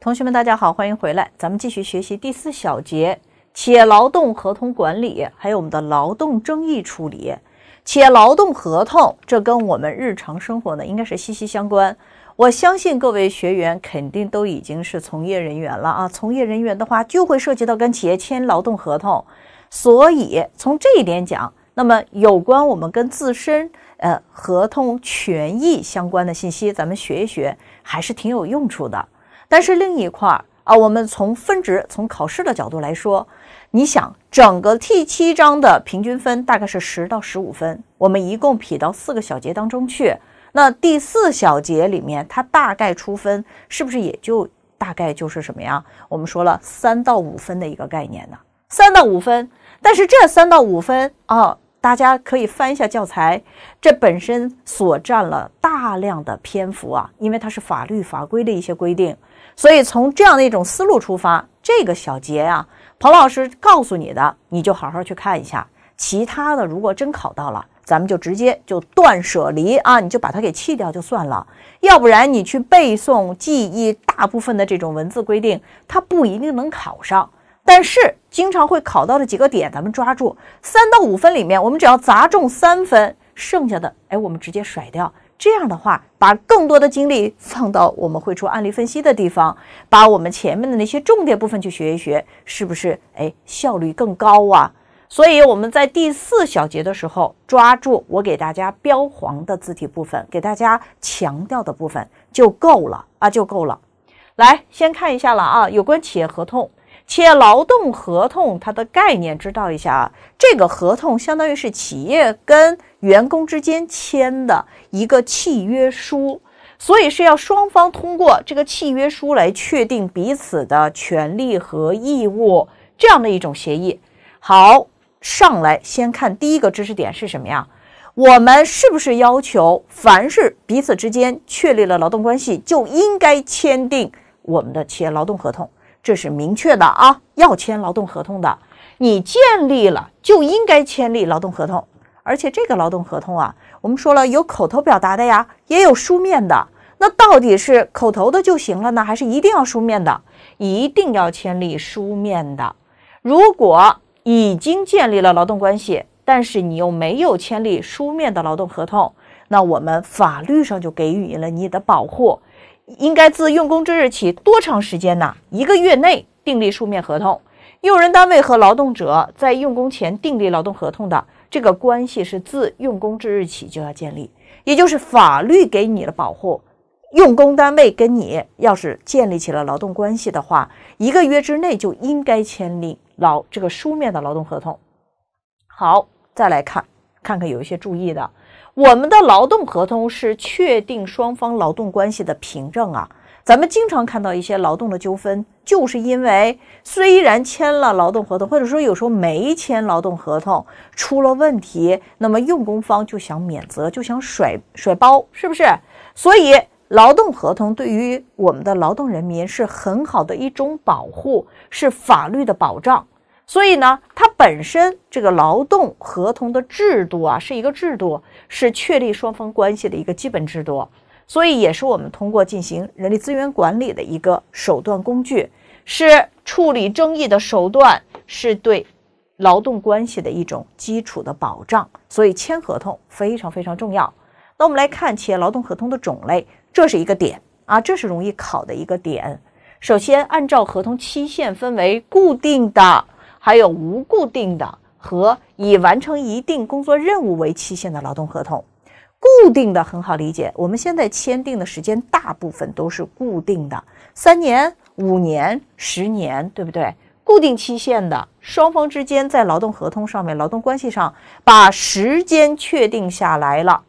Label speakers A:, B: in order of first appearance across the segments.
A: 同学们，大家好，欢迎回来。咱们继续学习第四小节企业劳动合同管理，还有我们的劳动争议处理。企业劳动合同，这跟我们日常生活呢，应该是息息相关。我相信各位学员肯定都已经是从业人员了啊。从业人员的话，就会涉及到跟企业签劳动合同，所以从这一点讲，那么有关我们跟自身呃合同权益相关的信息，咱们学一学，还是挺有用处的。但是另一块儿啊，我们从分值、从考试的角度来说，你想整个第七章的平均分大概是十到十五分，我们一共匹到四个小节当中去，那第四小节里面它大概出分是不是也就大概就是什么呀？我们说了三到五分的一个概念呢，三到五分。但是这三到五分啊，大家可以翻一下教材，这本身所占了大量的篇幅啊，因为它是法律法规的一些规定。所以，从这样的一种思路出发，这个小节呀，彭老师告诉你的，你就好好去看一下。其他的，如果真考到了，咱们就直接就断舍离啊，你就把它给弃掉就算了。要不然，你去背诵记忆大部分的这种文字规定，它不一定能考上。但是，经常会考到的几个点，咱们抓住三到五分里面，我们只要砸中三分，剩下的，哎，我们直接甩掉。这样的话，把更多的精力放到我们会出案例分析的地方，把我们前面的那些重点部分去学一学，是不是哎效率更高啊？所以我们在第四小节的时候，抓住我给大家标黄的字体部分，给大家强调的部分就够了啊，就够了。来，先看一下了啊，有关企业合同。企业劳动合同它的概念知道一下啊，这个合同相当于是企业跟员工之间签的一个契约书，所以是要双方通过这个契约书来确定彼此的权利和义务这样的一种协议。好，上来先看第一个知识点是什么呀？我们是不是要求，凡是彼此之间确立了劳动关系，就应该签订我们的企业劳动合同？这是明确的啊，要签劳动合同的，你建立了就应该签立劳动合同。而且这个劳动合同啊，我们说了有口头表达的呀，也有书面的。那到底是口头的就行了呢，还是一定要书面的？一定要签立书面的。如果已经建立了劳动关系，但是你又没有签立书面的劳动合同，那我们法律上就给予了你的保护。应该自用工之日起多长时间呢？一个月内订立书面合同。用人单位和劳动者在用工前订立劳动合同的，这个关系是自用工之日起就要建立，也就是法律给你的保护。用工单位跟你要是建立起了劳动关系的话，一个月之内就应该签订劳这个书面的劳动合同。好，再来看，看看有一些注意的。我们的劳动合同是确定双方劳动关系的凭证啊。咱们经常看到一些劳动的纠纷，就是因为虽然签了劳动合同，或者说有时候没签劳动合同，出了问题，那么用工方就想免责，就想甩甩包，是不是？所以，劳动合同对于我们的劳动人民是很好的一种保护，是法律的保障。所以呢，它本身这个劳动合同的制度啊，是一个制度，是确立双方关系的一个基本制度，所以也是我们通过进行人力资源管理的一个手段工具，是处理争议的手段，是对劳动关系的一种基础的保障。所以签合同非常非常重要。那我们来看企业劳动合同的种类，这是一个点啊，这是容易考的一个点。首先，按照合同期限分为固定的。还有无固定的和以完成一定工作任务为期限的劳动合同，固定的很好理解，我们现在签订的时间大部分都是固定的，三年、五年、十年，对不对？固定期限的双方之间在劳动合同上面、劳动关系上把时间确定下来了。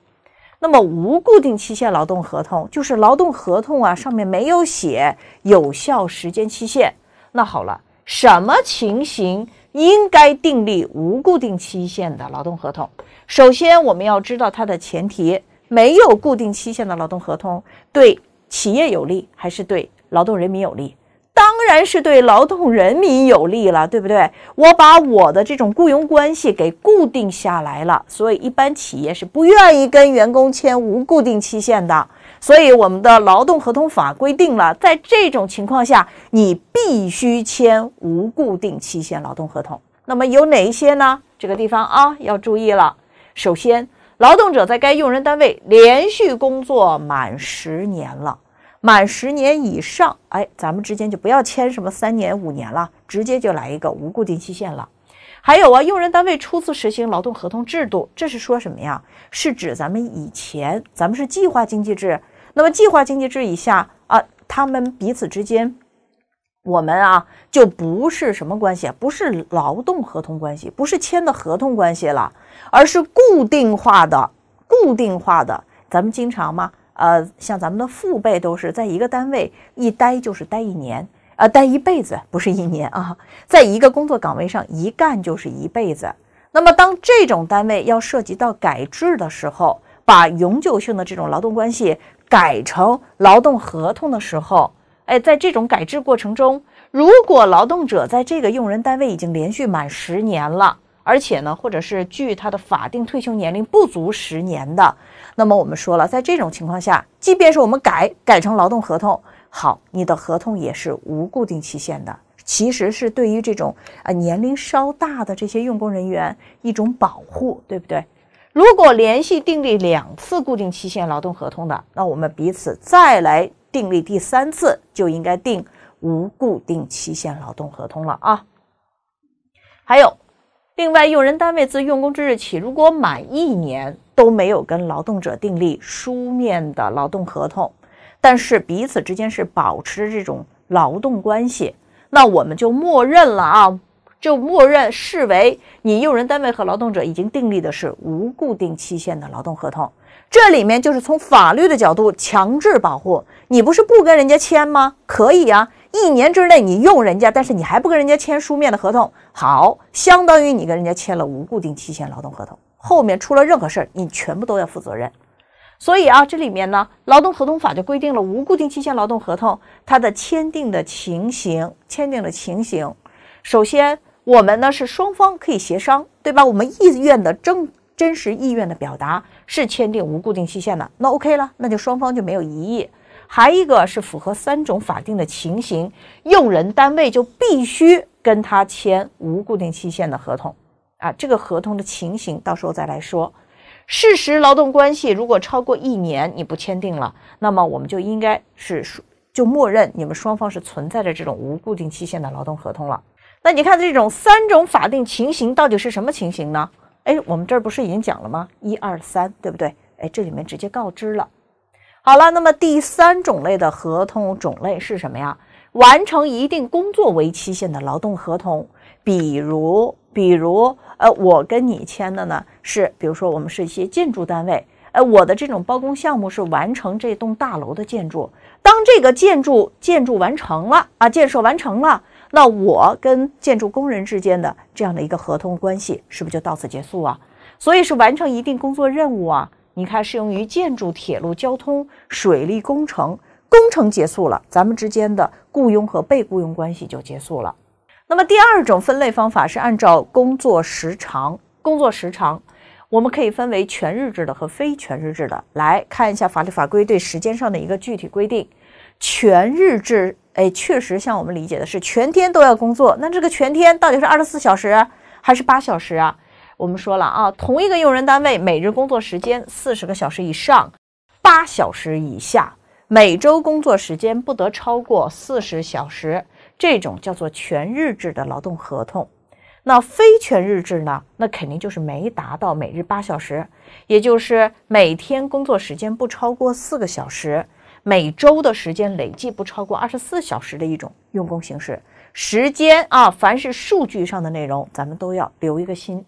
A: 那么无固定期限劳动合同就是劳动合同啊上面没有写有效时间期限，那好了。什么情形应该订立无固定期限的劳动合同？首先，我们要知道它的前提。没有固定期限的劳动合同，对企业有利还是对劳动人民有利？当然是对劳动人民有利了，对不对？我把我的这种雇佣关系给固定下来了，所以一般企业是不愿意跟员工签无固定期限的。所以我们的劳动合同法规定了，在这种情况下，你必须签无固定期限劳动合同。那么有哪一些呢？这个地方啊要注意了。首先，劳动者在该用人单位连续工作满十年了，满十年以上，哎，咱们之间就不要签什么三年、五年了，直接就来一个无固定期限了。还有啊，用人单位初次实行劳动合同制度，这是说什么呀？是指咱们以前咱们是计划经济制。那么计划经济制以下啊，他们彼此之间，我们啊就不是什么关系啊，不是劳动合同关系，不是签的合同关系了，而是固定化的、固定化的。咱们经常嘛，呃，像咱们的父辈都是在一个单位一待就是待一年啊，待一辈子不是一年啊，在一个工作岗位上一干就是一辈子。那么当这种单位要涉及到改制的时候，把永久性的这种劳动关系。改成劳动合同的时候，哎，在这种改制过程中，如果劳动者在这个用人单位已经连续满十年了，而且呢，或者是距他的法定退休年龄不足十年的，那么我们说了，在这种情况下，即便是我们改改成劳动合同，好，你的合同也是无固定期限的。其实是对于这种呃年龄稍大的这些用工人员一种保护，对不对？如果连续订立两次固定期限劳动合同的，那我们彼此再来订立第三次，就应该订无固定期限劳动合同了啊。还有，另外，用人单位自用工之日起，如果满一年都没有跟劳动者订立书面的劳动合同，但是彼此之间是保持这种劳动关系，那我们就默认了啊。就默认视为你用人单位和劳动者已经订立的是无固定期限的劳动合同，这里面就是从法律的角度强制保护你，不是不跟人家签吗？可以啊，一年之内你用人家，但是你还不跟人家签书面的合同，好，相当于你跟人家签了无固定期限劳动合同，后面出了任何事儿，你全部都要负责任。所以啊，这里面呢，《劳动合同法》就规定了无固定期限劳动合同它的签订的情形，签订的情形，首先。我们呢是双方可以协商，对吧？我们意愿的真真实意愿的表达是签订无固定期限的，那 OK 了，那就双方就没有异议。还一个是符合三种法定的情形，用人单位就必须跟他签无固定期限的合同啊。这个合同的情形到时候再来说。事实劳动关系如果超过一年你不签订了，那么我们就应该是就默认你们双方是存在着这种无固定期限的劳动合同了。那你看这种三种法定情形到底是什么情形呢？哎，我们这儿不是已经讲了吗？一二三，对不对？哎，这里面直接告知了。好了，那么第三种类的合同种类是什么呀？完成一定工作为期限的劳动合同，比如比如，呃，我跟你签的呢是，比如说我们是一些建筑单位，呃，我的这种包工项目是完成这栋大楼的建筑，当这个建筑建筑完成了啊，建设完成了。那我跟建筑工人之间的这样的一个合同关系，是不是就到此结束啊？所以是完成一定工作任务啊？你看，适用于建筑、铁路、交通、水利工程，工程结束了，咱们之间的雇佣和被雇佣关系就结束了。那么第二种分类方法是按照工作时长，工作时长我们可以分为全日制的和非全日制的。来看一下法律法规对时间上的一个具体规定，全日制。哎，确实像我们理解的是，全天都要工作。那这个全天到底是二十四小时还是八小时啊？我们说了啊，同一个用人单位每日工作时间四十个小时以上，八小时以下，每周工作时间不得超过四十小时，这种叫做全日制的劳动合同。那非全日制呢？那肯定就是没达到每日八小时，也就是每天工作时间不超过四个小时。每周的时间累计不超过二十四小时的一种用工形式。时间啊，凡是数据上的内容，咱们都要留一个心。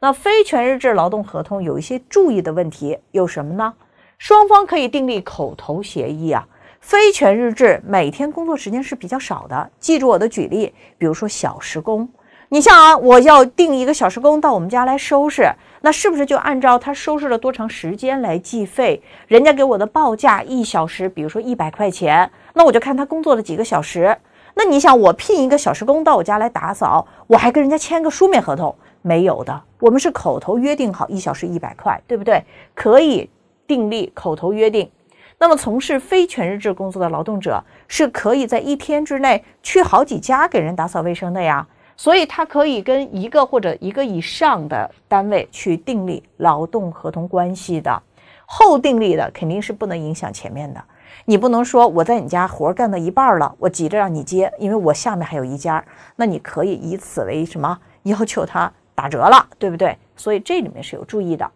A: 那非全日制劳动合同有一些注意的问题，有什么呢？双方可以订立口头协议啊。非全日制每天工作时间是比较少的，记住我的举例，比如说小时工。你像啊，我要定一个小时工到我们家来收拾，那是不是就按照他收拾了多长时间来计费？人家给我的报价一小时，比如说一百块钱，那我就看他工作了几个小时。那你想，我聘一个小时工到我家来打扫，我还跟人家签个书面合同？没有的，我们是口头约定好一小时一百块，对不对？可以订立口头约定。那么从事非全日制工作的劳动者是可以在一天之内去好几家给人打扫卫生的呀。所以他可以跟一个或者一个以上的单位去订立劳动合同关系的，后订立的肯定是不能影响前面的。你不能说我在你家活干到一半了，我急着让你接，因为我下面还有一家。那你可以以此为什么要求他打折了，对不对？所以这里面是有注意的。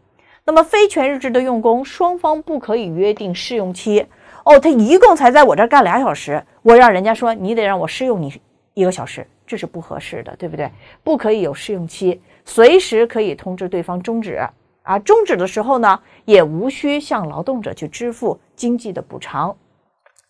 A: 那么非全日制的用工，双方不可以约定试用期。哦，他一共才在我这儿干俩小时，我让人家说你得让我试用你一个小时。这是不合适的，对不对？不可以有试用期，随时可以通知对方终止。啊，终止的时候呢，也无需向劳动者去支付经济的补偿。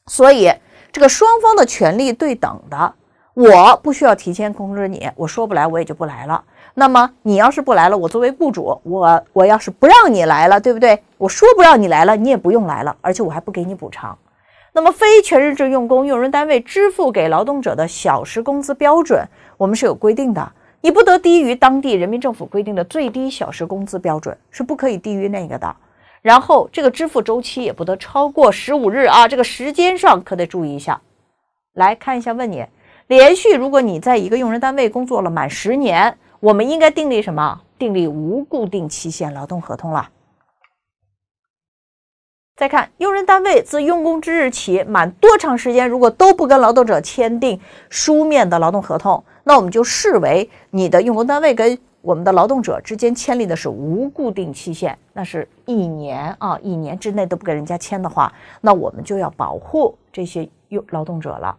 A: 所以，这个双方的权利对等的，我不需要提前通知你，我说不来我也就不来了。那么，你要是不来了，我作为雇主，我我要是不让你来了，对不对？我说不让你来了，你也不用来了，而且我还不给你补偿。那么非全日制用工，用人单位支付给劳动者的小时工资标准，我们是有规定的，你不得低于当地人民政府规定的最低小时工资标准，是不可以低于那个的。然后这个支付周期也不得超过十五日啊，这个时间上可得注意一下。来看一下，问你，连续如果你在一个用人单位工作了满十年，我们应该订立什么？订立无固定期限劳动合同了。再看，用人单位自用工之日起满多长时间，如果都不跟劳动者签订书面的劳动合同，那我们就视为你的用工单位跟我们的劳动者之间签订的是无固定期限。那是一年啊，一年之内都不跟人家签的话，那我们就要保护这些用劳动者了。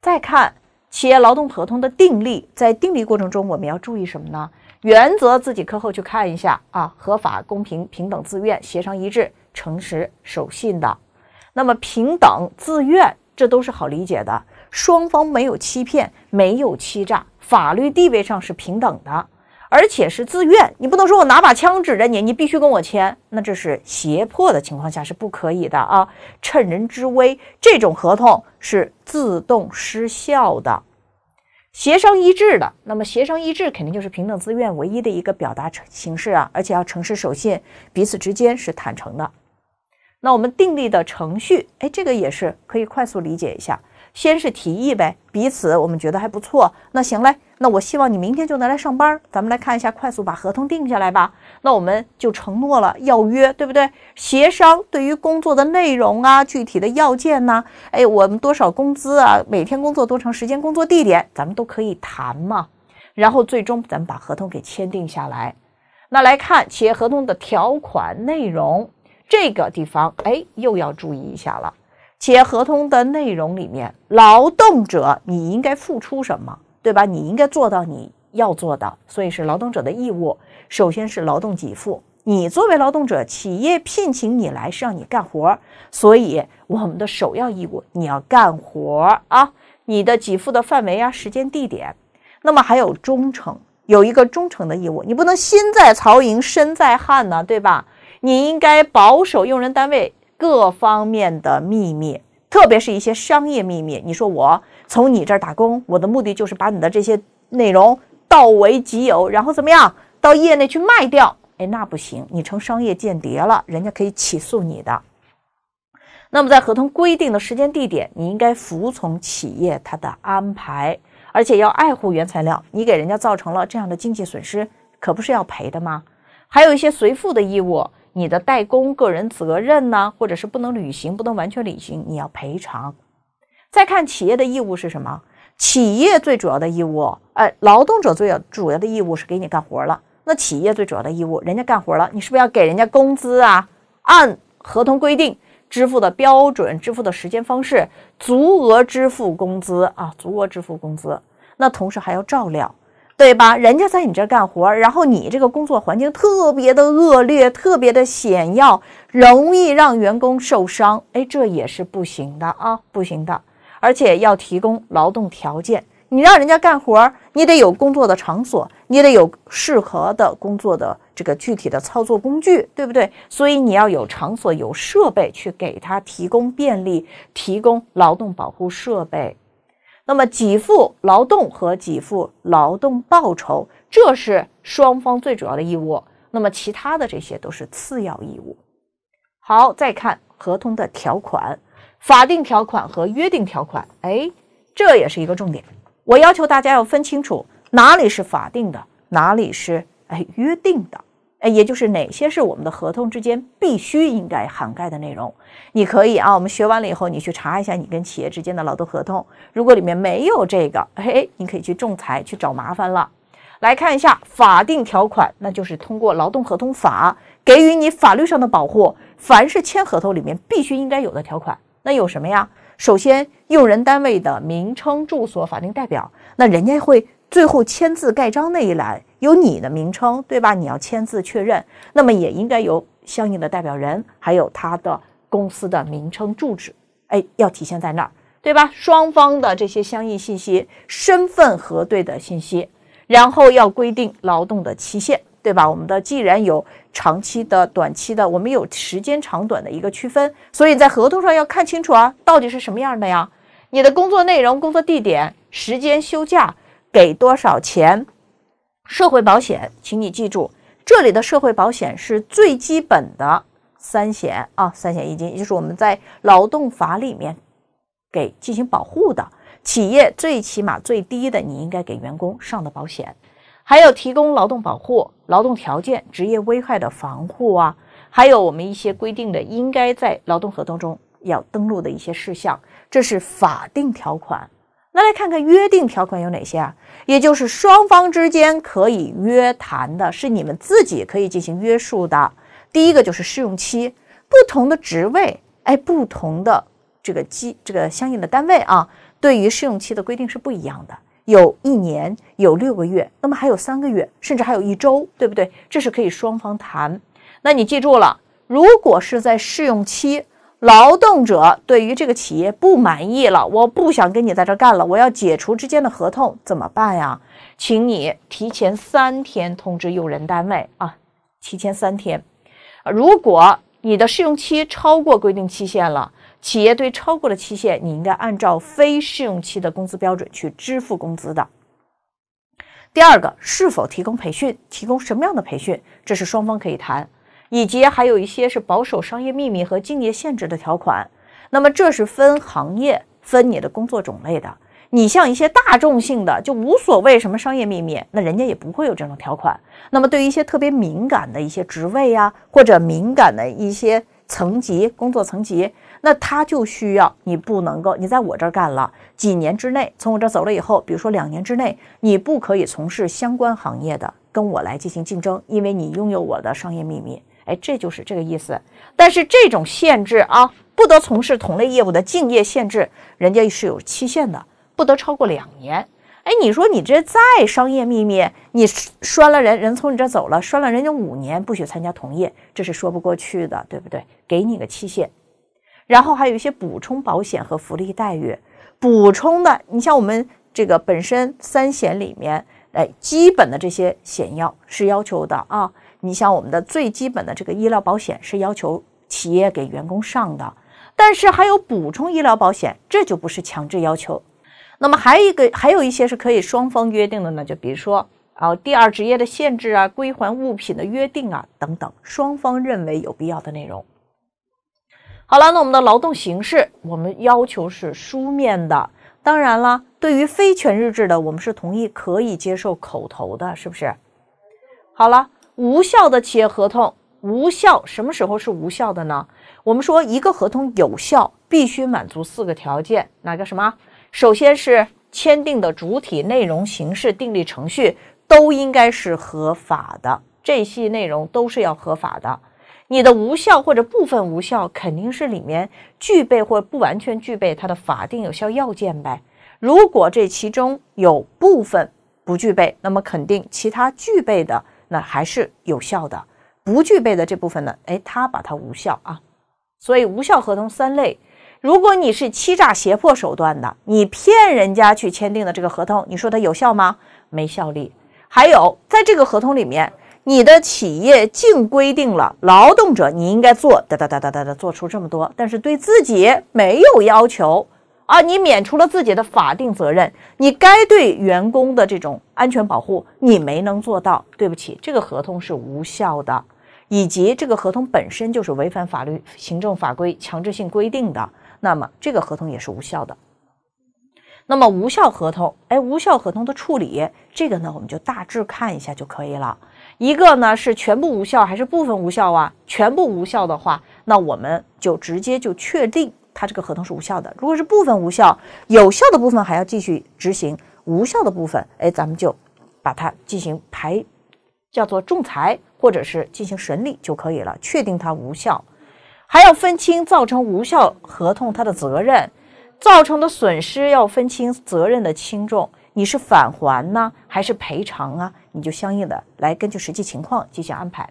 A: 再看企业劳动合同的订立，在订立过程中，我们要注意什么呢？原则自己课后去看一下啊，合法、公平、平等、自愿、协商一致。诚实守信的，那么平等自愿，这都是好理解的。双方没有欺骗，没有欺诈，法律地位上是平等的，而且是自愿。你不能说我拿把枪指着你，你必须跟我签，那这是胁迫的情况下是不可以的啊！趁人之危，这种合同是自动失效的。协商一致的，那么协商一致肯定就是平等自愿唯一的一个表达形式啊，而且要诚实守信，彼此之间是坦诚的。那我们订立的程序，哎，这个也是可以快速理解一下。先是提议呗，彼此我们觉得还不错，那行嘞，那我希望你明天就能来上班。咱们来看一下，快速把合同定下来吧。那我们就承诺了要约，对不对？协商对于工作的内容啊、具体的要件呐，哎，我们多少工资啊，每天工作多长时间，工作地点，咱们都可以谈嘛。然后最终咱们把合同给签订下来。那来看企业合同的条款内容。这个地方，哎，又要注意一下了。企业合同的内容里面，劳动者你应该付出什么，对吧？你应该做到你要做的，所以是劳动者的义务。首先是劳动给付，你作为劳动者，企业聘请你来是让你干活，所以我们的首要义务你要干活啊。你的给付的范围啊，时间、地点，那么还有忠诚，有一个忠诚的义务，你不能心在曹营身在汉呢，对吧？你应该保守用人单位各方面的秘密，特别是一些商业秘密。你说我从你这儿打工，我的目的就是把你的这些内容盗为己有，然后怎么样到业内去卖掉？哎，那不行，你成商业间谍了，人家可以起诉你的。那么，在合同规定的时间、地点，你应该服从企业它的安排，而且要爱护原材料。你给人家造成了这样的经济损失，可不是要赔的吗？还有一些随付的义务。你的代工个人责任呢，或者是不能履行、不能完全履行，你要赔偿。再看企业的义务是什么？企业最主要的义务，哎，劳动者最主要的义务是给你干活了，那企业最主要的义务，人家干活了，你是不是要给人家工资啊？按合同规定支付的标准、支付的时间方式，足额支付工资啊，足额支付工资。那同时还要照料。对吧？人家在你这儿干活，然后你这个工作环境特别的恶劣，特别的险要，容易让员工受伤。哎，这也是不行的啊，不行的。而且要提供劳动条件，你让人家干活，你得有工作的场所，你得有适合的工作的这个具体的操作工具，对不对？所以你要有场所，有设备去给他提供便利，提供劳动保护设备。那么，给付劳动和给付劳动报酬，这是双方最主要的义务。那么，其他的这些都是次要义务。好，再看合同的条款，法定条款和约定条款。哎，这也是一个重点。我要求大家要分清楚哪里是法定的，哪里是哎约定的。哎，也就是哪些是我们的合同之间必须应该涵盖的内容？你可以啊，我们学完了以后，你去查一下你跟企业之间的劳动合同，如果里面没有这个，嘿，你可以去仲裁去找麻烦了。来看一下法定条款，那就是通过劳动合同法给予你法律上的保护，凡是签合同里面必须应该有的条款，那有什么呀？首先，用人单位的名称、住所、法定代表，那人家会。最后签字盖章那一栏有你的名称，对吧？你要签字确认，那么也应该有相应的代表人，还有他的公司的名称、住址，哎，要体现在那儿，对吧？双方的这些相应信息、身份核对的信息，然后要规定劳动的期限，对吧？我们的既然有长期的、短期的，我们有时间长短的一个区分，所以在合同上要看清楚啊，到底是什么样的呀？你的工作内容、工作地点、时间、休假。给多少钱？社会保险，请你记住，这里的社会保险是最基本的三险啊，三险一金，也就是我们在劳动法里面给进行保护的，企业最起码最低的，你应该给员工上的保险，还有提供劳动保护、劳动条件、职业危害的防护啊，还有我们一些规定的应该在劳动合同中要登录的一些事项，这是法定条款。那来看看约定条款有哪些啊？也就是双方之间可以约谈的，是你们自己可以进行约束的。第一个就是试用期，不同的职位，哎，不同的这个机这个相应的单位啊，对于试用期的规定是不一样的，有一年，有六个月，那么还有三个月，甚至还有一周，对不对？这是可以双方谈。那你记住了，如果是在试用期。劳动者对于这个企业不满意了，我不想跟你在这干了，我要解除之间的合同，怎么办呀？请你提前三天通知用人单位啊，提前三天。如果你的试用期超过规定期限了，企业对超过了期限，你应该按照非试用期的工资标准去支付工资的。第二个，是否提供培训？提供什么样的培训？这是双方可以谈。以及还有一些是保守商业秘密和竞业限制的条款，那么这是分行业、分你的工作种类的。你像一些大众性的，就无所谓什么商业秘密，那人家也不会有这种条款。那么对于一些特别敏感的一些职位呀，或者敏感的一些层级、工作层级，那他就需要你不能够，你在我这儿干了几年之内，从我这走了以后，比如说两年之内，你不可以从事相关行业的跟我来进行竞争，因为你拥有我的商业秘密。哎，这就是这个意思。但是这种限制啊，不得从事同类业务的竞业限制，人家是有期限的，不得超过两年。哎，你说你这再商业秘密，你拴了人，人从你这走了，拴了人家五年不许参加同业，这是说不过去的，对不对？给你个期限。然后还有一些补充保险和福利待遇，补充的，你像我们这个本身三险里面，哎，基本的这些险要是要求的啊。你像我们的最基本的这个医疗保险是要求企业给员工上的，但是还有补充医疗保险，这就不是强制要求。那么还有一个，还有一些是可以双方约定的呢，就比如说啊，第二职业的限制啊，归还物品的约定啊，等等，双方认为有必要的内容。好了，那我们的劳动形式，我们要求是书面的。当然了，对于非全日制的，我们是同意可以接受口头的，是不是？好了。无效的企业合同无效，什么时候是无效的呢？我们说一个合同有效，必须满足四个条件，哪个什么？首先是签订的主体、内容、形式、订立程序都应该是合法的，这些内容都是要合法的。你的无效或者部分无效，肯定是里面具备或不完全具备它的法定有效要件呗。如果这其中有部分不具备，那么肯定其他具备的。那还是有效的，不具备的这部分呢？哎，他把它无效啊。所以无效合同三类，如果你是欺诈、胁迫手段的，你骗人家去签订的这个合同，你说它有效吗？没效力。还有，在这个合同里面，你的企业竟规定了劳动者你应该做哒哒哒哒哒的做出这么多，但是对自己没有要求。啊，你免除了自己的法定责任，你该对员工的这种安全保护，你没能做到，对不起，这个合同是无效的，以及这个合同本身就是违反法律、行政法规强制性规定的，那么这个合同也是无效的。那么无效合同，哎，无效合同的处理，这个呢，我们就大致看一下就可以了。一个呢是全部无效还是部分无效啊？全部无效的话，那我们就直接就确定。它这个合同是无效的。如果是部分无效，有效的部分还要继续执行；无效的部分，哎，咱们就把它进行排，叫做仲裁或者是进行审理就可以了。确定它无效，还要分清造成无效合同它的责任，造成的损失要分清责任的轻重，你是返还呢还是赔偿啊？你就相应的来根据实际情况进行安排。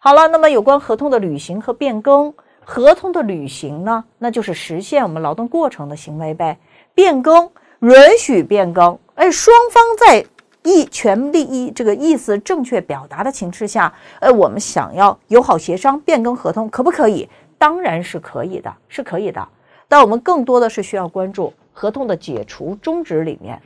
A: 好了，那么有关合同的履行和变更。合同的履行呢，那就是实现我们劳动过程的行为呗。变更允许变更，哎，双方在意权利意这个意思正确表达的情况下，哎，我们想要友好协商变更合同，可不可以？当然是可以的，是可以的。但我们更多的是需要关注合同的解除终止里面，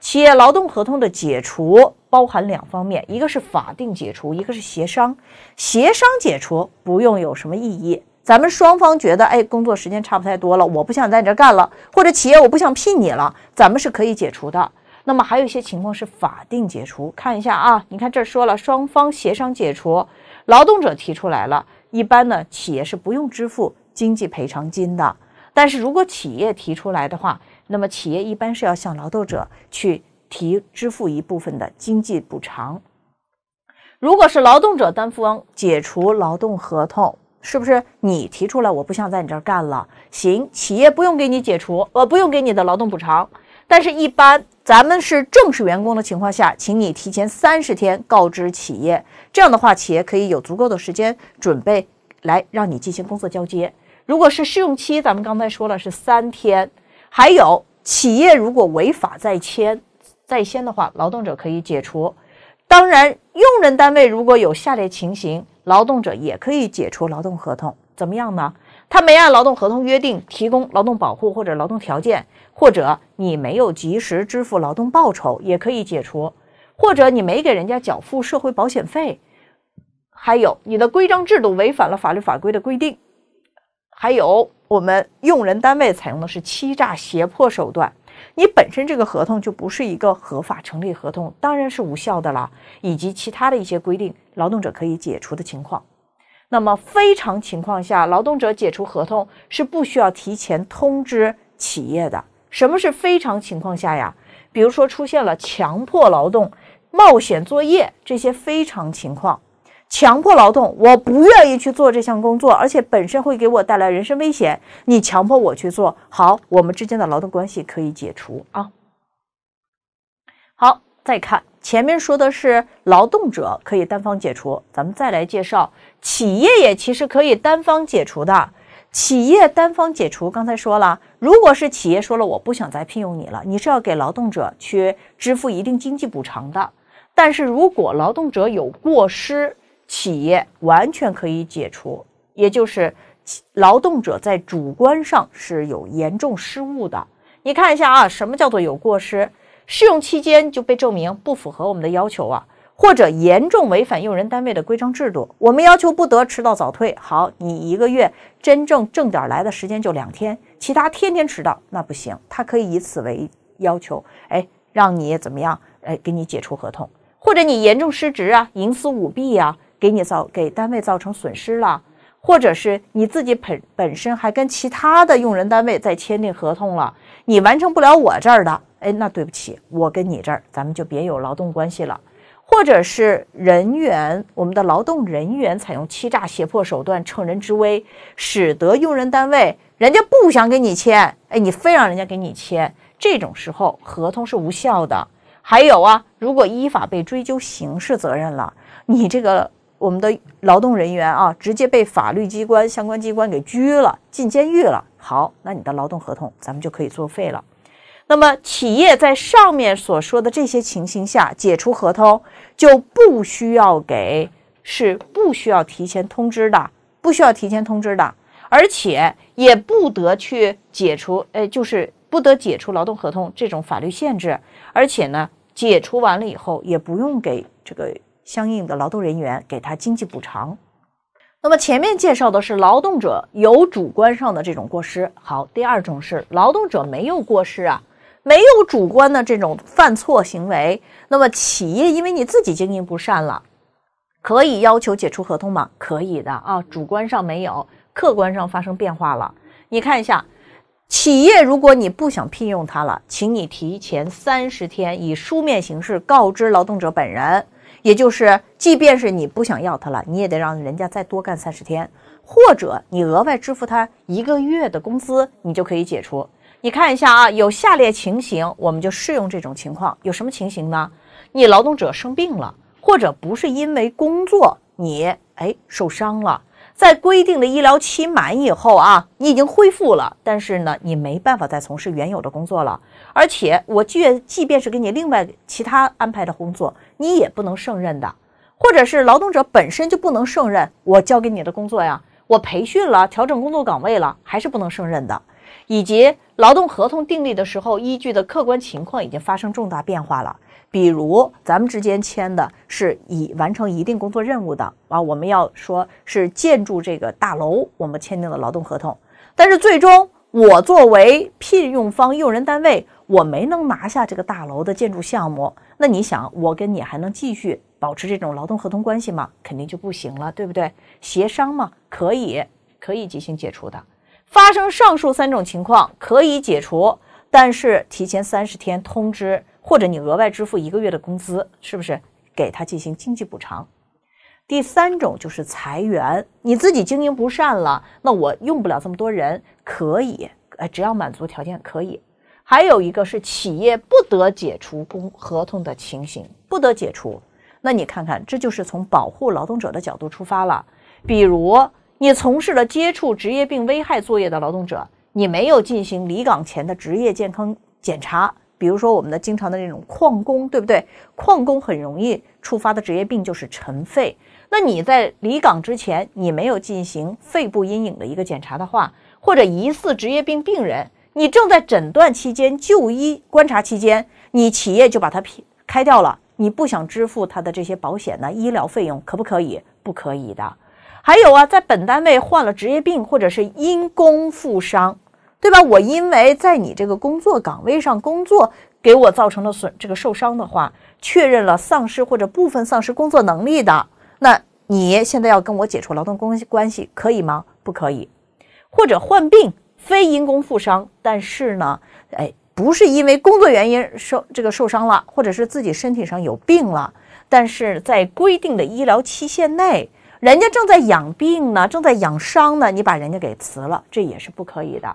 A: 企业劳动合同的解除包含两方面，一个是法定解除，一个是协商。协商解除不用有什么异议。咱们双方觉得，哎，工作时间差不太多了，我不想在你这干了，或者企业我不想聘你了，咱们是可以解除的。那么还有一些情况是法定解除，看一下啊，你看这说了，双方协商解除，劳动者提出来了，一般呢，企业是不用支付经济赔偿金的。但是如果企业提出来的话，那么企业一般是要向劳动者去提支付一部分的经济补偿。如果是劳动者单方解除劳动合同。是不是你提出来？我不想在你这儿干了，行，企业不用给你解除，呃，不用给你的劳动补偿。但是，一般咱们是正式员工的情况下，请你提前三十天告知企业，这样的话，企业可以有足够的时间准备来让你进行工作交接。如果是试用期，咱们刚才说了是三天。还有，企业如果违法在签在先的话，劳动者可以解除。当然，用人单位如果有下列情形，劳动者也可以解除劳动合同，怎么样呢？他没按劳动合同约定提供劳动保护或者劳动条件，或者你没有及时支付劳动报酬，也可以解除；或者你没给人家缴付社会保险费，还有你的规章制度违反了法律法规的规定，还有我们用人单位采用的是欺诈、胁迫手段。你本身这个合同就不是一个合法成立合同，当然是无效的了，以及其他的一些规定，劳动者可以解除的情况。那么非常情况下，劳动者解除合同是不需要提前通知企业的。什么是非常情况下呀？比如说出现了强迫劳动、冒险作业这些非常情况。强迫劳动，我不愿意去做这项工作，而且本身会给我带来人身危险。你强迫我去做好，我们之间的劳动关系可以解除啊。好，再看前面说的是劳动者可以单方解除，咱们再来介绍，企业也其实可以单方解除的。企业单方解除，刚才说了，如果是企业说了我不想再聘用你了，你是要给劳动者去支付一定经济补偿的。但是如果劳动者有过失，企业完全可以解除，也就是劳动者在主观上是有严重失误的。你看一下啊，什么叫做有过失？试用期间就被证明不符合我们的要求啊，或者严重违反用人单位的规章制度。我们要求不得迟到早退，好，你一个月真正正点来的时间就两天，其他天天迟到，那不行。他可以以此为要求，哎，让你怎么样？哎，给你解除合同，或者你严重失职啊，营私舞弊呀。给你造给单位造成损失了，或者是你自己本本身还跟其他的用人单位在签订合同了，你完成不了我这儿的，哎，那对不起，我跟你这儿咱们就别有劳动关系了。或者是人员，我们的劳动人员采用欺诈、胁迫手段，乘人之危，使得用人单位人家不想给你签，哎，你非让人家给你签，这种时候合同是无效的。还有啊，如果依法被追究刑事责任了，你这个。我们的劳动人员啊，直接被法律机关、相关机关给拘了，进监狱了。好，那你的劳动合同咱们就可以作废了。那么，企业在上面所说的这些情形下解除合同，就不需要给，是不需要提前通知的，不需要提前通知的，而且也不得去解除，哎，就是不得解除劳动合同这种法律限制。而且呢，解除完了以后，也不用给这个。相应的劳动人员给他经济补偿。那么前面介绍的是劳动者有主观上的这种过失。好，第二种是劳动者没有过失啊，没有主观的这种犯错行为。那么企业因为你自己经营不善了，可以要求解除合同吗？可以的啊，主观上没有，客观上发生变化了。你看一下，企业如果你不想聘用他了，请你提前三十天以书面形式告知劳动者本人。也就是，即便是你不想要他了，你也得让人家再多干三十天，或者你额外支付他一个月的工资，你就可以解除。你看一下啊，有下列情形，我们就适用这种情况。有什么情形呢？你劳动者生病了，或者不是因为工作，你哎受伤了。在规定的医疗期满以后啊，你已经恢复了，但是呢，你没办法再从事原有的工作了。而且，我即即便是给你另外其他安排的工作，你也不能胜任的。或者是劳动者本身就不能胜任我交给你的工作呀，我培训了，调整工作岗位了，还是不能胜任的。以及劳动合同订立的时候依据的客观情况已经发生重大变化了。比如咱们之间签的是已完成一定工作任务的啊，我们要说是建筑这个大楼，我们签订了劳动合同。但是最终我作为聘用方、用人单位，我没能拿下这个大楼的建筑项目。那你想，我跟你还能继续保持这种劳动合同关系吗？肯定就不行了，对不对？协商嘛，可以，可以进行解除的。发生上述三种情况可以解除，但是提前三十天通知。或者你额外支付一个月的工资，是不是给他进行经济补偿？第三种就是裁员，你自己经营不善了，那我用不了这么多人，可以，呃，只要满足条件可以。还有一个是企业不得解除工合同的情形，不得解除。那你看看，这就是从保护劳动者的角度出发了。比如你从事了接触职业病危害作业的劳动者，你没有进行离岗前的职业健康检查。比如说，我们的经常的那种矿工，对不对？矿工很容易触发的职业病就是尘肺。那你在离岗之前，你没有进行肺部阴影的一个检查的话，或者疑似职业病病人，你正在诊断期间、就医观察期间，你企业就把它开掉了，你不想支付他的这些保险呢、医疗费用，可不可以？不可以的。还有啊，在本单位患了职业病，或者是因工负伤。对吧？我因为在你这个工作岗位上工作，给我造成了损这个受伤的话，确认了丧失或者部分丧失工作能力的，那你现在要跟我解除劳动关系关系，可以吗？不可以。或者患病非因工负伤，但是呢，哎，不是因为工作原因受这个受伤了，或者是自己身体上有病了，但是在规定的医疗期限内，人家正在养病呢，正在养伤呢，你把人家给辞了，这也是不可以的。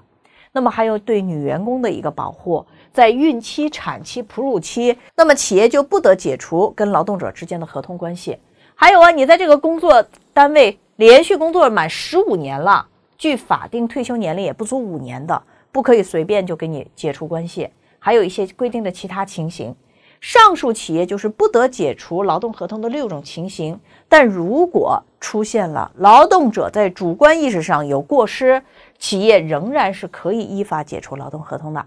A: 那么还有对女员工的一个保护，在孕期、产期、哺乳期，那么企业就不得解除跟劳动者之间的合同关系。还有啊，你在这个工作单位连续工作满十五年了，距法定退休年龄也不足五年的，不可以随便就给你解除关系。还有一些规定的其他情形。上述企业就是不得解除劳动合同的六种情形。但如果出现了劳动者在主观意识上有过失。企业仍然是可以依法解除劳动合同的。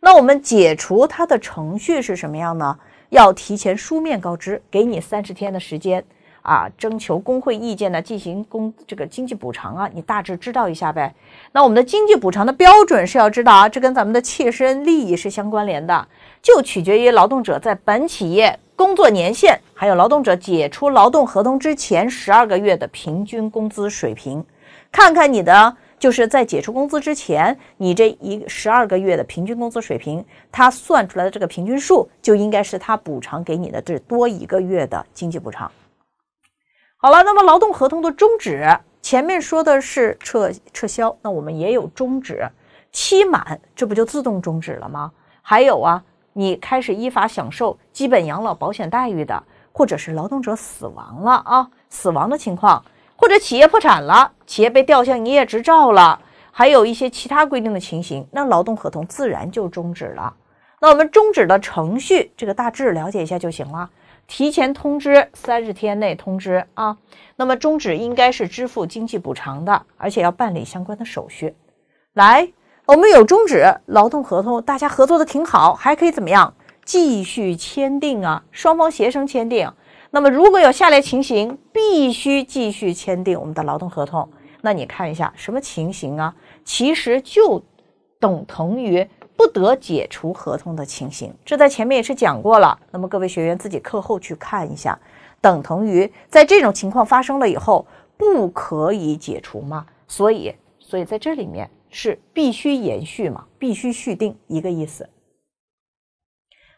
A: 那我们解除它的程序是什么样呢？要提前书面告知，给你三十天的时间啊，征求工会意见呢，进行工这个经济补偿啊，你大致知道一下呗。那我们的经济补偿的标准是要知道啊，这跟咱们的切身利益是相关联的，就取决于劳动者在本企业工作年限，还有劳动者解除劳动合同之前十二个月的平均工资水平，看看你的。就是在解除工资之前，你这一十二个月的平均工资水平，他算出来的这个平均数，就应该是他补偿给你的这多一个月的经济补偿。好了，那么劳动合同的终止，前面说的是撤撤销，那我们也有终止期满，这不就自动终止了吗？还有啊，你开始依法享受基本养老保险待遇的，或者是劳动者死亡了啊，死亡的情况。或者企业破产了，企业被吊销营业执照了，还有一些其他规定的情形，那劳动合同自然就终止了。那我们终止的程序，这个大致了解一下就行了。提前通知，三十天内通知啊。那么终止应该是支付经济补偿的，而且要办理相关的手续。来，我们有终止劳动合同，大家合作的挺好，还可以怎么样？继续签订啊，双方协商签订。那么，如果有下列情形，必须继续签订我们的劳动合同。那你看一下什么情形啊？其实就等同于不得解除合同的情形。这在前面也是讲过了。那么各位学员自己课后去看一下，等同于在这种情况发生了以后，不可以解除吗？所以，所以在这里面是必须延续嘛，必须续订一个意思。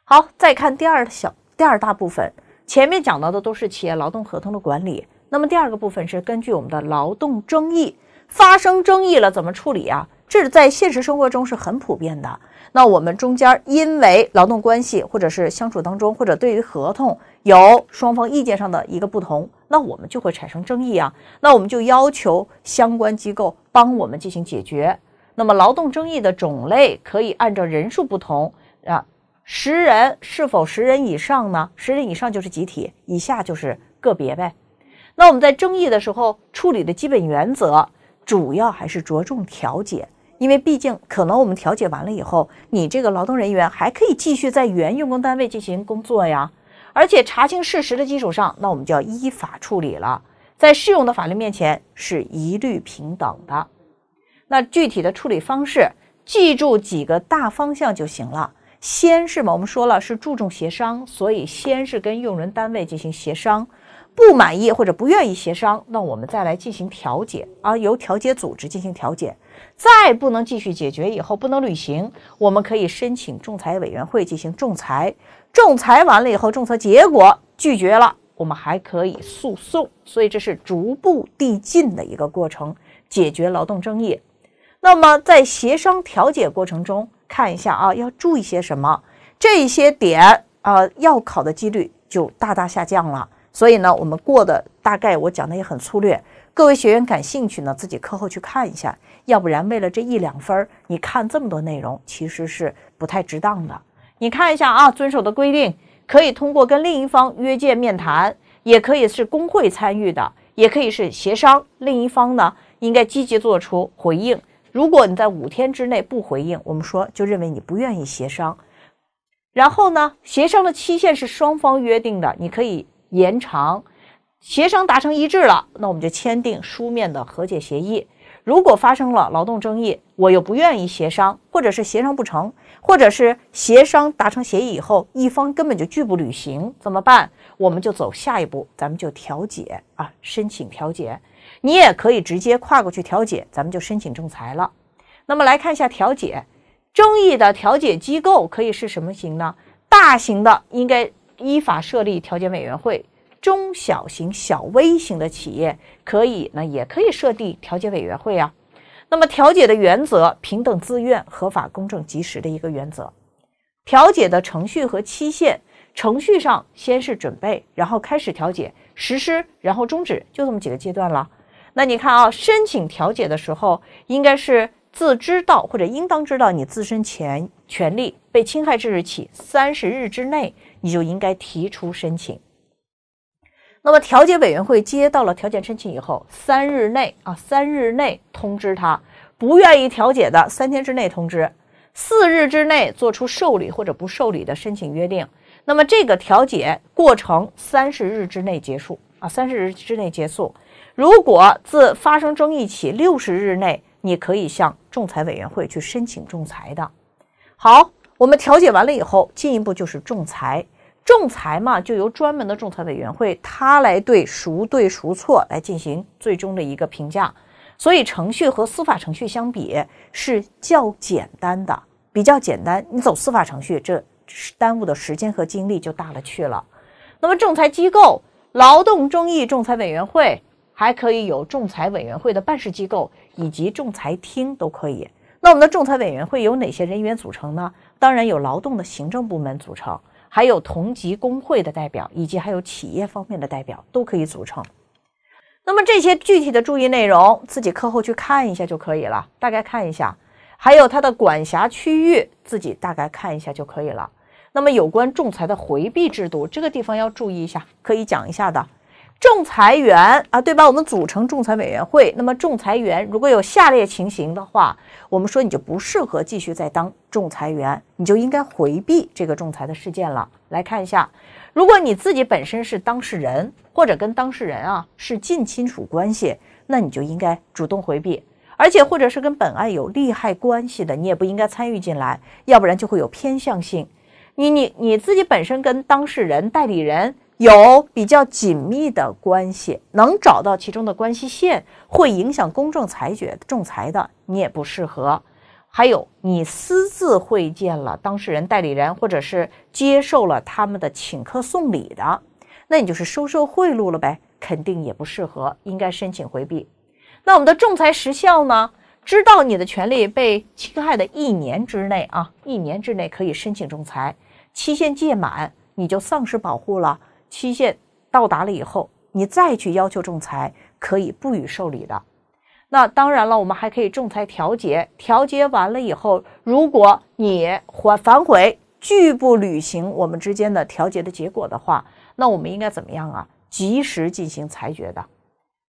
A: 好，再看第二小第二大部分。前面讲到的都是企业劳动合同的管理，那么第二个部分是根据我们的劳动争议发生争议了怎么处理啊？这是在现实生活中是很普遍的。那我们中间因为劳动关系或者是相处当中，或者对于合同有双方意见上的一个不同，那我们就会产生争议啊。那我们就要求相关机构帮我们进行解决。那么劳动争议的种类可以按照人数不同啊。十人是否十人以上呢？十人以上就是集体，以下就是个别呗。那我们在争议的时候处理的基本原则，主要还是着重调解，因为毕竟可能我们调解完了以后，你这个劳动人员还可以继续在原用工单位进行工作呀。而且查清事实的基础上，那我们就要依法处理了。在适用的法律面前是一律平等的。那具体的处理方式，记住几个大方向就行了。先是嘛，我们说了是注重协商，所以先是跟用人单位进行协商，不满意或者不愿意协商，那我们再来进行调解啊，由调解组织进行调解，再不能继续解决以后不能履行，我们可以申请仲裁委员会进行仲裁，仲裁完了以后，仲裁结果拒绝了，我们还可以诉讼，所以这是逐步递进的一个过程解决劳动争议。那么在协商调解过程中。看一下啊，要注意些什么？这些点啊，要考的几率就大大下降了。所以呢，我们过的大概我讲的也很粗略，各位学员感兴趣呢，自己课后去看一下。要不然为了这一两分儿，你看这么多内容，其实是不太值当的。你看一下啊，遵守的规定可以通过跟另一方约见面谈，也可以是工会参与的，也可以是协商。另一方呢，应该积极做出回应。如果你在五天之内不回应，我们说就认为你不愿意协商。然后呢，协商的期限是双方约定的，你可以延长。协商达成一致了，那我们就签订书面的和解协议。如果发生了劳动争议，我又不愿意协商，或者是协商不成，或者是协商达成协议以后，一方根本就拒不履行怎么办？我们就走下一步，咱们就调解啊，申请调解。你也可以直接跨过去调解，咱们就申请仲裁了。那么来看一下调解争议的调解机构可以是什么型呢？大型的应该依法设立调解委员会，中小型、小微型的企业可以，那也可以设立调解委员会啊。那么调解的原则，平等、自愿、合法、公正、及时的一个原则。调解的程序和期限，程序上先是准备，然后开始调解、实施，然后终止，就这么几个阶段了。那你看啊，申请调解的时候，应该是自知道或者应当知道你自身权权利被侵害之日起三十日之内，你就应该提出申请。那么，调解委员会接到了调解申请以后，三日内啊，三日内通知他不愿意调解的，三天之内通知，四日之内做出受理或者不受理的申请约定。那么，这个调解过程三十日之内结束啊，三十日之内结束。如果自发生争议起六十日内，你可以向仲裁委员会去申请仲裁的。好，我们调解完了以后，进一步就是仲裁。仲裁嘛，就由专门的仲裁委员会，他来对孰对孰错来进行最终的一个评价。所以，程序和司法程序相比是较简单的，比较简单。你走司法程序，这耽误的时间和精力就大了去了。那么，仲裁机构劳动争议仲裁委员会。还可以有仲裁委员会的办事机构以及仲裁厅都可以。那我们的仲裁委员会由哪些人员组成呢？当然有劳动的行政部门组成，还有同级工会的代表，以及还有企业方面的代表都可以组成。那么这些具体的注意内容，自己课后去看一下就可以了。大概看一下，还有它的管辖区域，自己大概看一下就可以了。那么有关仲裁的回避制度，这个地方要注意一下，可以讲一下的。仲裁员啊，对吧？我们组成仲裁委员会。那么，仲裁员如果有下列情形的话，我们说你就不适合继续再当仲裁员，你就应该回避这个仲裁的事件了。来看一下，如果你自己本身是当事人，或者跟当事人啊是近亲属关系，那你就应该主动回避。而且，或者是跟本案有利害关系的，你也不应该参与进来，要不然就会有偏向性。你你你自己本身跟当事人、代理人。有比较紧密的关系，能找到其中的关系线，会影响公正裁决、仲裁的，你也不适合。还有，你私自会见了当事人、代理人，或者是接受了他们的请客送礼的，那你就是收受贿赂了呗，肯定也不适合，应该申请回避。那我们的仲裁时效呢？知道你的权利被侵害的一年之内啊，一年之内可以申请仲裁，期限届满你就丧失保护了。期限到达了以后，你再去要求仲裁，可以不予受理的。那当然了，我们还可以仲裁调解，调解完了以后，如果你还反悔，拒不履行我们之间的调解的结果的话，那我们应该怎么样啊？及时进行裁决的。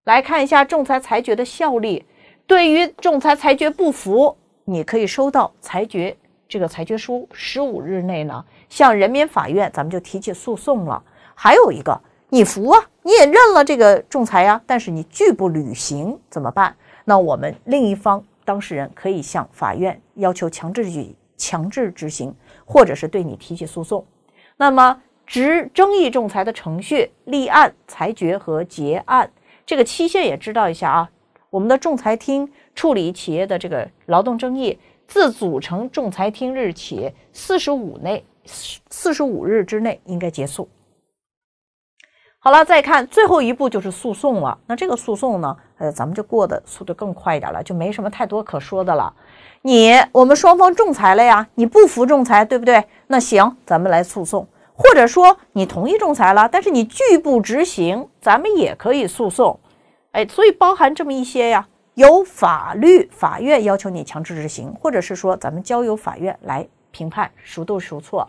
A: 来看一下仲裁裁决的效力。对于仲裁裁决不服，你可以收到裁决这个裁决书十五日内呢，向人民法院咱们就提起诉讼了。还有一个，你服啊？你也认了这个仲裁呀？但是你拒不履行怎么办？那我们另一方当事人可以向法院要求强制举强制执行，或者是对你提起诉讼。那么执争议仲裁的程序、立案、裁决和结案，这个期限也知道一下啊。我们的仲裁庭处理企业的这个劳动争议，自组成仲裁庭日起四十五内四十五日之内应该结束。好了，再看最后一步就是诉讼了。那这个诉讼呢，呃，咱们就过得速度更快一点了，就没什么太多可说的了。你我们双方仲裁了呀，你不服仲裁，对不对？那行，咱们来诉讼。或者说你同意仲裁了，但是你拒不执行，咱们也可以诉讼。哎，所以包含这么一些呀，由法律法院要求你强制执行，或者是说咱们交由法院来评判孰对孰错。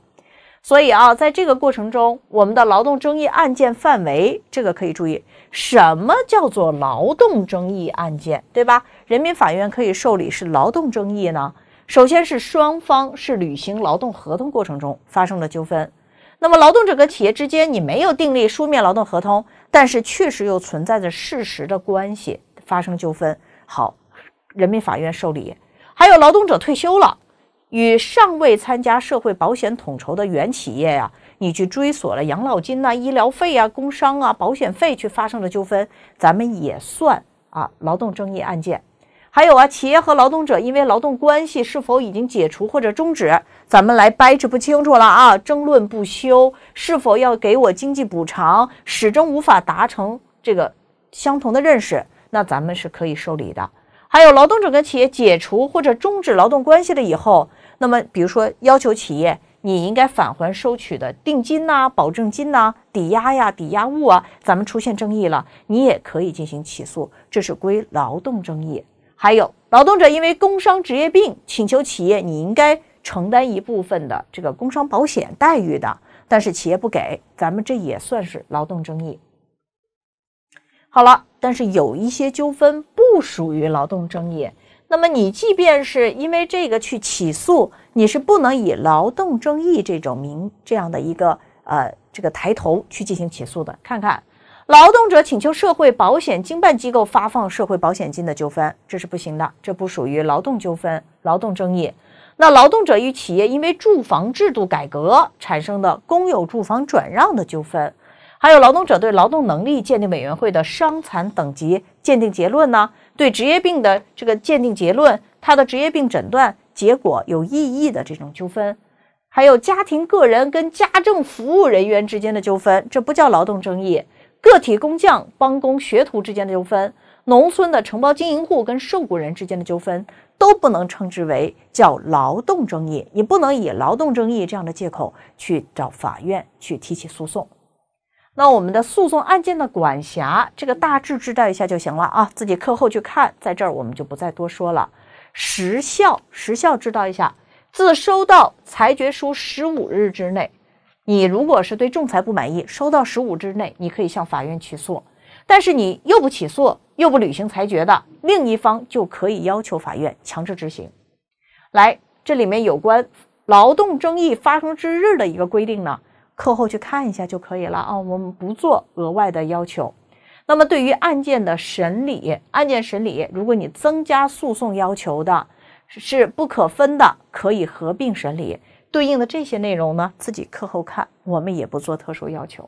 A: 所以啊，在这个过程中，我们的劳动争议案件范围，这个可以注意，什么叫做劳动争议案件，对吧？人民法院可以受理是劳动争议呢。首先是双方是履行劳动合同过程中发生的纠纷。那么劳动者和企业之间，你没有订立书面劳动合同，但是确实又存在着事实的关系，发生纠纷，好，人民法院受理。还有劳动者退休了。与尚未参加社会保险统筹的原企业呀，你去追索了养老金呐、医疗费啊、工伤啊、保险费，去发生了纠纷，咱们也算啊劳动争议案件。还有啊，企业和劳动者因为劳动关系是否已经解除或者终止，咱们来掰扯不清楚了啊，争论不休，是否要给我经济补偿，始终无法达成这个相同的认识，那咱们是可以受理的。还有劳动者跟企业解除或者终止劳动关系了以后。那么，比如说，要求企业你应该返还收取的定金呐、保证金呐、抵押呀、抵押物啊，咱们出现争议了，你也可以进行起诉，这是归劳动争议。还有，劳动者因为工伤、职业病，请求企业你应该承担一部分的这个工伤保险待遇的，但是企业不给，咱们这也算是劳动争议。好了，但是有一些纠纷不属于劳动争议。那么你即便是因为这个去起诉，你是不能以劳动争议这种名这样的一个呃这个抬头去进行起诉的。看看，劳动者请求社会保险经办机构发放社会保险金的纠纷，这是不行的，这不属于劳动纠纷、劳动争议。那劳动者与企业因为住房制度改革产生的公有住房转让的纠纷，还有劳动者对劳动能力鉴定委员会的伤残等级鉴定结论呢？对职业病的这个鉴定结论，他的职业病诊断结果有异议的这种纠纷，还有家庭个人跟家政服务人员之间的纠纷，这不叫劳动争议；个体工匠、帮工、学徒之间的纠纷，农村的承包经营户跟受雇人之间的纠纷，都不能称之为叫劳动争议。你不能以劳动争议这样的借口去找法院去提起诉讼。那我们的诉讼案件的管辖，这个大致知道一下就行了啊，自己课后去看，在这儿我们就不再多说了。时效，时效知道一下，自收到裁决书十五日之内，你如果是对仲裁不满意，收到十五之内你可以向法院起诉，但是你又不起诉又不履行裁决的，另一方就可以要求法院强制执行。来，这里面有关劳动争议发生之日的一个规定呢。课后去看一下就可以了啊，我们不做额外的要求。那么对于案件的审理，案件审理，如果你增加诉讼要求的，是不可分的，可以合并审理。对应的这些内容呢，自己课后看，我们也不做特殊要求。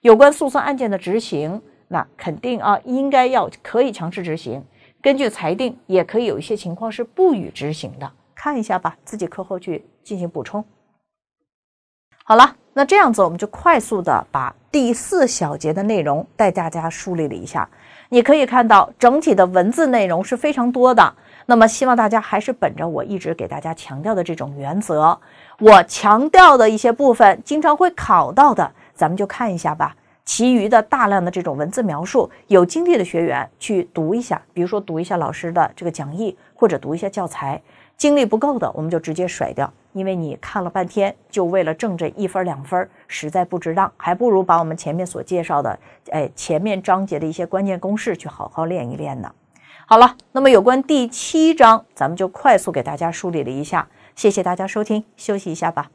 A: 有关诉讼案件的执行，那肯定啊，应该要可以强制执行。根据裁定，也可以有一些情况是不予执行的，看一下吧，自己课后去进行补充。好了，那这样子我们就快速的把第四小节的内容带大家梳理了一下。你可以看到，整体的文字内容是非常多的。那么，希望大家还是本着我一直给大家强调的这种原则，我强调的一些部分经常会考到的，咱们就看一下吧。其余的大量的这种文字描述，有经历的学员去读一下，比如说读一下老师的这个讲义，或者读一下教材。精力不够的，我们就直接甩掉，因为你看了半天，就为了挣这一分两分，实在不值当，还不如把我们前面所介绍的，哎，前面章节的一些关键公式去好好练一练呢。好了，那么有关第七章，咱们就快速给大家梳理了一下，谢谢大家收听，休息一下吧。